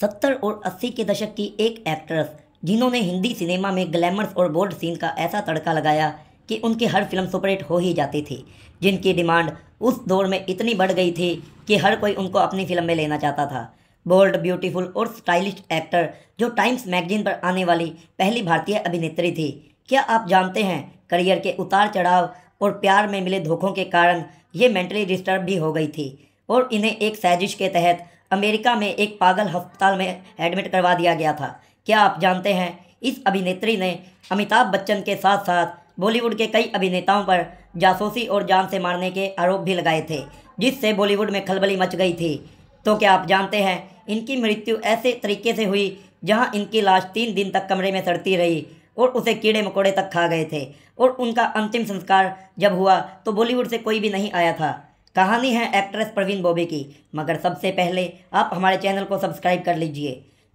सत्तर और अस्सी के दशक की एक एक्ट्रेस जिन्होंने हिंदी सिनेमा में ग्लैमर्स और बोल्ड सीन का ऐसा तड़का लगाया कि उनकी हर फिल्म सुपरहिट हो ही जाती थी जिनकी डिमांड उस दौर में इतनी बढ़ गई थी कि हर कोई उनको अपनी फिल्म में लेना चाहता था बोल्ड ब्यूटीफुल और स्टाइलिश एक्टर जो टाइम्स मैगजीन पर आने वाली पहली भारतीय अभिनेत्री थी क्या आप जानते हैं करियर के उतार चढ़ाव और प्यार में मिले धोखों के कारण ये मेंटली डिस्टर्ब भी हो गई थी और इन्हें एक साजिश के तहत अमेरिका में एक पागल अस्पताल में एडमिट करवा दिया गया था क्या आप जानते हैं इस अभिनेत्री ने अमिताभ बच्चन के साथ साथ बॉलीवुड के कई अभिनेताओं पर जासूसी और जान से मारने के आरोप भी लगाए थे जिससे बॉलीवुड में खलबली मच गई थी तो क्या आप जानते हैं इनकी मृत्यु ऐसे तरीके से हुई जहां इनकी लाश तीन दिन तक कमरे में सड़ती रही और उसे कीड़े मकोड़े तक खा गए थे और उनका अंतिम संस्कार जब हुआ तो बॉलीवुड से कोई भी नहीं आया था कहानी है एक्ट्रेस प्रवीण बोबी की मगर सबसे पहले आप हमारे चैनल को सब्सक्राइब कर लीजिए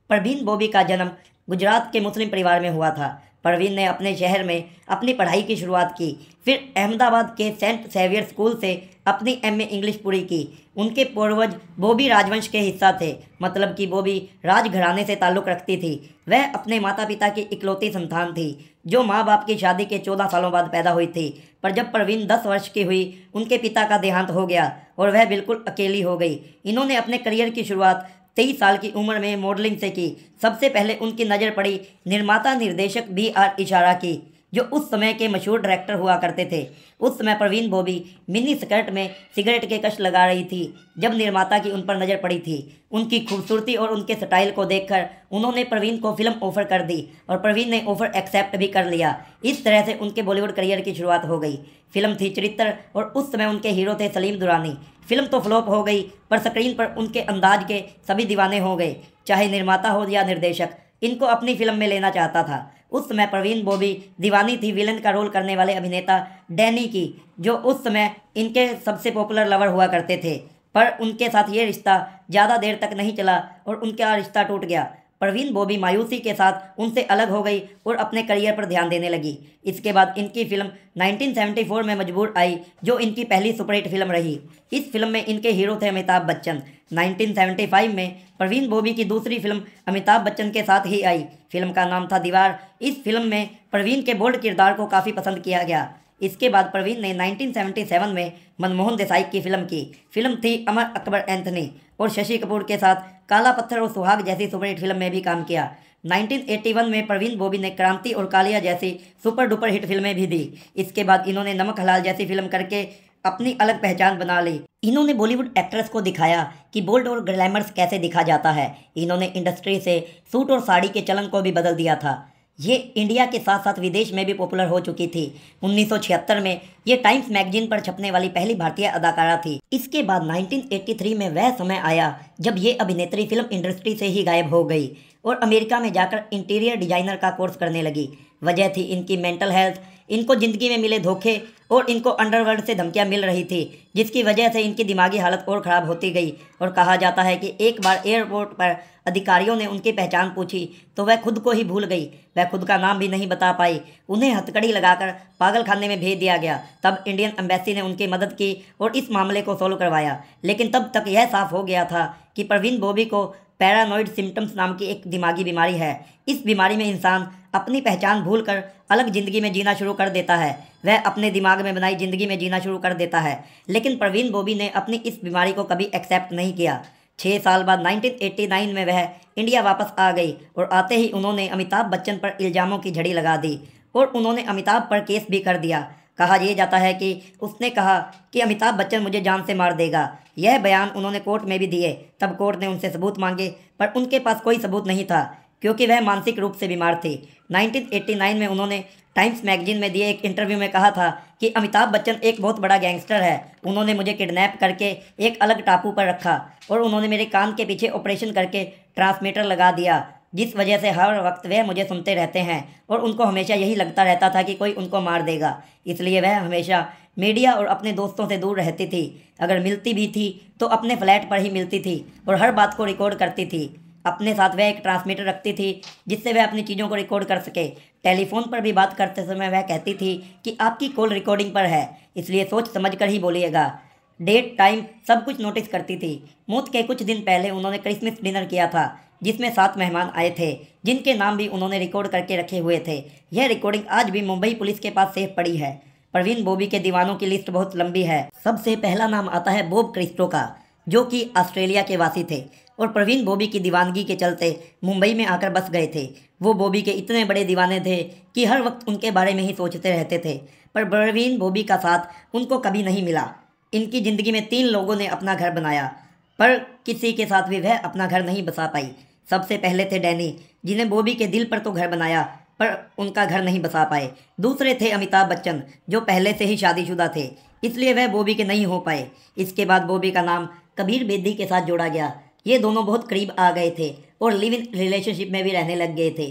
प्रवीण बोबी का जन्म गुजरात के मुस्लिम परिवार में हुआ था प्रवीण ने अपने शहर में अपनी पढ़ाई की शुरुआत की फिर अहमदाबाद के सेंट सेवियर स्कूल से अपनी एम ए इंग्लिश पूरी की उनके पूर्वज बोबी राजवंश के हिस्सा थे मतलब कि बॉबी राजघराने से ताल्लुक़ रखती थी वह अपने माता पिता की इकलौती संतान थी जो माँ बाप की शादी के चौदह सालों बाद पैदा हुई थी पर जब प्रवीण दस वर्ष की हुई उनके पिता का देहांत हो गया और वह बिल्कुल अकेली हो गई इन्होंने अपने करियर की शुरुआत तेईस साल की उम्र में मॉडलिंग से की सबसे पहले उनकी नज़र पड़ी निर्माता निर्देशक बी आर इशारा की जो उस समय के मशहूर डायरेक्टर हुआ करते थे उस समय प्रवीण बॉबी मिनी स्कर्ट में सिगरेट के कश लगा रही थी जब निर्माता की उन पर नज़र पड़ी थी उनकी खूबसूरती और उनके स्टाइल को देखकर उन्होंने प्रवीण को फिल्म ऑफ़र कर दी और प्रवीण ने ऑफ़र एक्सेप्ट भी कर लिया इस तरह से उनके बॉलीवुड करियर की शुरुआत हो गई फिल्म थी चरित्र और उस समय उनके हीरो थे सलीम दुरानी फिल्म तो फ्लॉप हो गई पर स्क्रीन पर उनके अंदाज के सभी दीवाने हो गए चाहे निर्माता हो या निर्देशक इनको अपनी फिल्म में लेना चाहता था उस समय प्रवीण बोबी दीवानी थी विलन का रोल करने वाले अभिनेता डैनी की जो उस समय इनके सबसे पॉपुलर लवर हुआ करते थे पर उनके साथ ये रिश्ता ज़्यादा देर तक नहीं चला और उनका रिश्ता टूट गया परवीन बॉबी मायूसी के साथ उनसे अलग हो गई और अपने करियर पर ध्यान देने लगी इसके बाद इनकी फिल्म 1974 में मजबूर आई जो इनकी पहली सुपरहिट फिल्म रही इस फिल्म में इनके हीरो थे अमिताभ बच्चन 1975 में प्रवीण बॉबी की दूसरी फिल्म अमिताभ बच्चन के साथ ही आई फिल्म का नाम था दीवार इस फिल्म में प्रवीण के बोल्ड किरदार को काफ़ी पसंद किया गया इसके बाद प्रवीण ने 1977 में मनमोहन देसाई की फिल्म की फिल्म थी अमर अकबर एंथनी और शशि कपूर के साथ काला पत्थर और सुहाग जैसी सुपरहिट फिल्म में भी काम किया 1981 में प्रवीण बोबी ने क्रांति और कालिया जैसी सुपर डुपर हिट फिल्में भी दी इसके बाद इन्होंने नमक हलाल जैसी फिल्म करके अपनी अलग पहचान बना ली इन्होंने बॉलीवुड एक्ट्रेस को दिखाया कि बोल्ड और ग्लैमर्स कैसे दिखा जाता है इन्होंने इंडस्ट्री से सूट और साड़ी के चलन को भी बदल दिया था ये इंडिया के साथ साथ विदेश में भी पॉपुलर हो चुकी थी 1976 में ये टाइम्स मैगजीन पर छपने वाली पहली भारतीय अदाकारा थी इसके बाद 1983 में वह समय आया जब ये अभिनेत्री फिल्म इंडस्ट्री से ही गायब हो गई और अमेरिका में जाकर इंटीरियर डिजाइनर का कोर्स करने लगी वजह थी इनकी मेंटल हेल्थ इनको ज़िंदगी में मिले धोखे और इनको अंडरवर्ल्ड से धमकियां मिल रही थी जिसकी वजह से इनकी दिमागी हालत और ख़राब होती गई और कहा जाता है कि एक बार एयरपोर्ट पर अधिकारियों ने उनकी पहचान पूछी तो वह खुद को ही भूल गई वह खुद का नाम भी नहीं बता पाई उन्हें हथकड़ी लगाकर पागलखाने में भेज दिया गया तब इंडियन एम्बेसी ने उनकी मदद की और इस मामले को सोल्व करवाया लेकिन तब तक यह साफ हो गया था कि प्रवीण बोबी को पैरानोइड सिम्टम्स नाम की एक दिमागी बीमारी है इस बीमारी में इंसान अपनी पहचान भूल कर अलग ज़िंदगी में जीना शुरू कर देता है वह अपने दिमाग में बनाई ज़िंदगी में जीना शुरू कर देता है लेकिन प्रवीण बोबी ने अपनी इस बीमारी को कभी एक्सेप्ट नहीं किया छः साल बाद 1989 में वह इंडिया वापस आ गई और आते ही उन्होंने अमिताभ बच्चन पर इल्ज़ामों की झड़ी लगा दी और उन्होंने अमिताभ पर केस भी कर दिया कहा यह जाता है कि उसने कहा कि अमिताभ बच्चन मुझे जान से मार देगा यह बयान उन्होंने कोर्ट में भी दिए तब कोर्ट ने उनसे सबूत मांगे पर उनके पास कोई सबूत नहीं था क्योंकि वह मानसिक रूप से बीमार थी 1989 में उन्होंने टाइम्स मैगजीन में दिए एक इंटरव्यू में कहा था कि अमिताभ बच्चन एक बहुत बड़ा गैंगस्टर है उन्होंने मुझे किडनैप करके एक अलग टापू पर रखा और उन्होंने मेरे कान के पीछे ऑपरेशन करके ट्रांसमीटर लगा दिया जिस वजह से हर वक्त वह मुझे सुनते रहते हैं और उनको हमेशा यही लगता रहता था कि कोई उनको मार देगा इसलिए वह हमेशा मीडिया और अपने दोस्तों से दूर रहती थी अगर मिलती भी थी तो अपने फ्लैट पर ही मिलती थी और हर बात को रिकॉर्ड करती थी अपने साथ वह एक ट्रांसमीटर रखती थी जिससे वह अपनी चीज़ों को रिकॉर्ड कर सके टेलीफोन पर भी बात करते समय वह कहती थी कि आपकी कॉल रिकॉर्डिंग पर है इसलिए सोच समझ कर ही बोलिएगा डेट टाइम सब कुछ नोटिस करती थी मौत के कुछ दिन पहले उन्होंने क्रिसमस डिनर किया था जिसमें सात मेहमान आए थे जिनके नाम भी उन्होंने रिकॉर्ड करके रखे हुए थे यह रिकॉर्डिंग आज भी मुंबई पुलिस के पास सेफ पड़ी है प्रवीण बोबी के दीवानों की लिस्ट बहुत लंबी है सबसे पहला नाम आता है बॉब क्रिस्टो का जो कि ऑस्ट्रेलिया के वासी थे और प्रवीण बॉबी की दीवानगी के चलते मुंबई में आकर बस गए थे वो बॉबी के इतने बड़े दीवाने थे कि हर वक्त उनके बारे में ही सोचते रहते थे पर प्रवीण बॉबी का साथ उनको कभी नहीं मिला इनकी ज़िंदगी में तीन लोगों ने अपना घर बनाया पर किसी के साथ भी वह अपना घर नहीं बसा पाई सबसे पहले थे डैनी जिन्हें बॉबी के दिल पर तो घर बनाया पर उनका घर नहीं बसा पाए दूसरे थे अमिताभ बच्चन जो पहले से ही शादीशुदा थे इसलिए वह बॉबी के नहीं हो पाए इसके बाद बॉबी का नाम कबीर बेदी के साथ जोड़ा गया ये दोनों बहुत करीब आ गए थे और लिव इन रिलेशनशिप में भी रहने लग गए थे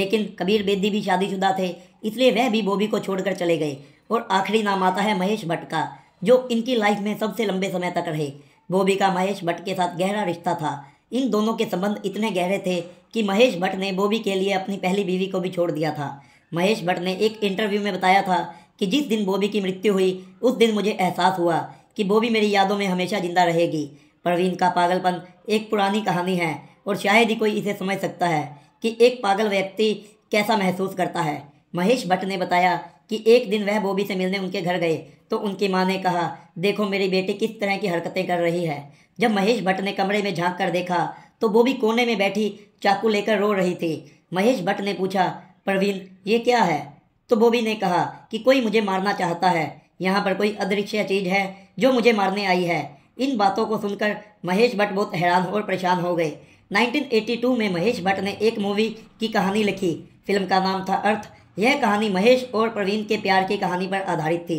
लेकिन कबीर बेदी भी शादीशुदा थे इसलिए वह भी बॉबी को छोड़कर चले गए और आखिरी नाम आता है महेश भट्ट का जो इनकी लाइफ में सबसे लंबे समय तक रहे बॉबी का महेश भट्ट के साथ गहरा रिश्ता था इन दोनों के संबंध इतने गहरे थे कि महेश भट्ट ने बॉबी के लिए अपनी पहली बीवी को भी छोड़ दिया था महेश भट्ट ने एक इंटरव्यू में बताया था कि जिस दिन बॉबी की मृत्यु हुई उस दिन मुझे एहसास हुआ कि बॉबी मेरी यादों में हमेशा जिंदा रहेगी प्रवीण का पागलपन एक पुरानी कहानी है और शायद ही कोई इसे समझ सकता है कि एक पागल व्यक्ति कैसा महसूस करता है महेश भट्ट ने बताया कि एक दिन वह बोबी से मिलने उनके घर गए तो उनकी माँ ने कहा देखो मेरी बेटी किस तरह की हरकतें कर रही है जब महेश भट्ट ने कमरे में झांक कर देखा तो बोबी कोने में बैठी चाकू लेकर रो रही थी महेश भट्ट ने पूछा प्रवीण ये क्या है तो बोबी ने कहा कि कोई मुझे मारना चाहता है यहाँ पर कोई अदृश्य चीज़ है जो मुझे मारने आई है इन बातों को सुनकर महेश भट्ट बहुत हैरान और परेशान हो गए 1982 में महेश भट्ट ने एक मूवी की कहानी लिखी फिल्म का नाम था अर्थ यह कहानी महेश और प्रवीण के प्यार की कहानी पर आधारित थी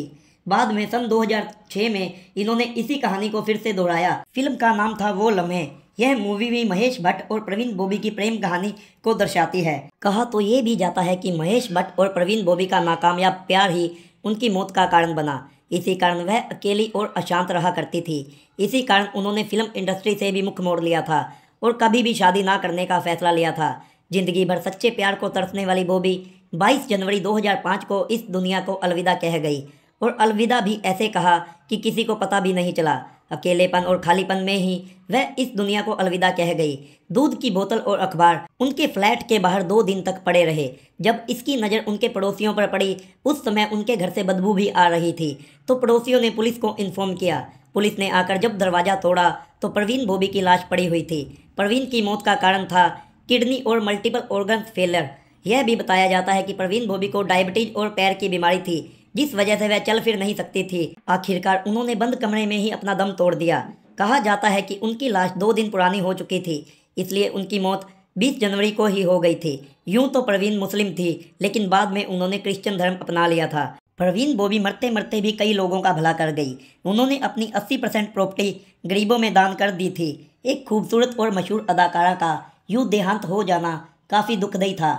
बाद में सन 2006 में इन्होंने इसी कहानी को फिर से दोहराया फिल्म का नाम था वो लम्हे यह मूवी भी महेश भट्ट और प्रवीण बोबी की प्रेम कहानी को दर्शाती है कहा तो ये भी जाता है कि महेश भट्ट और प्रवीण बोबी का नाकामयाब प्यार ही उनकी मौत का कारण बना इसी कारण वह अकेली और अशांत रहा करती थी इसी कारण उन्होंने फिल्म इंडस्ट्री से भी मुख मोड़ लिया था और कभी भी शादी ना करने का फैसला लिया था जिंदगी भर सच्चे प्यार को तरसने वाली बॉबी 22 जनवरी 2005 को इस दुनिया को अलविदा कह गई और अलविदा भी ऐसे कहा कि किसी को पता भी नहीं चला अकेलेपन और खालीपन में ही वह इस दुनिया को अलविदा कह गई दूध की बोतल और अखबार उनके फ्लैट के बाहर दो दिन तक पड़े रहे जब इसकी नज़र उनके पड़ोसियों पर पड़ी उस समय उनके घर से बदबू भी आ रही थी तो पड़ोसियों ने पुलिस को इन्फॉर्म किया पुलिस ने आकर जब दरवाज़ा तोड़ा तो प्रवीण भोबी की लाश पड़ी हुई थी प्रवीण की मौत का कारण था किडनी और मल्टीपल ऑर्गन फेलर यह भी बताया जाता है कि प्रवीण भोबी को डायबिटीज और पैर की बीमारी थी जिस वजह से वह चल फिर नहीं सकती थी आखिरकार उन्होंने बंद कमरे में ही अपना दम तोड़ दिया कहा जाता है कि उनकी लाश दो दिन पुरानी हो चुकी थी इसलिए उनकी मौत 20 जनवरी को ही हो गई थी यूं तो प्रवीण मुस्लिम थी लेकिन बाद में उन्होंने क्रिश्चियन धर्म अपना लिया था प्रवीण बोबी मरते मरते भी कई लोगों का भला कर गई उन्होंने अपनी 80 परसेंट प्रॉपर्टी गरीबों में दान कर दी थी एक खूबसूरत और मशहूर अदाकारा का यू देहांत हो जाना काफ़ी दुखदई था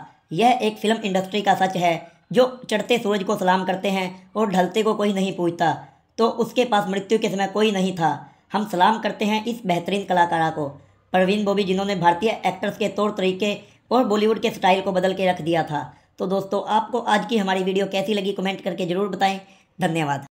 यह एक फिल्म इंडस्ट्री का सच है जो चढ़ते सूरज को सलाम करते हैं और ढलते को कोई नहीं पूछता तो उसके पास मृत्यु के समय कोई नहीं था हम सलाम करते हैं इस बेहतरीन कलाकारा को परवीन बोबी जिन्होंने भारतीय एक्टर्स के तौर तरीके और बॉलीवुड के स्टाइल को बदल के रख दिया था तो दोस्तों आपको आज की हमारी वीडियो कैसी लगी कमेंट करके ज़रूर बताएं धन्यवाद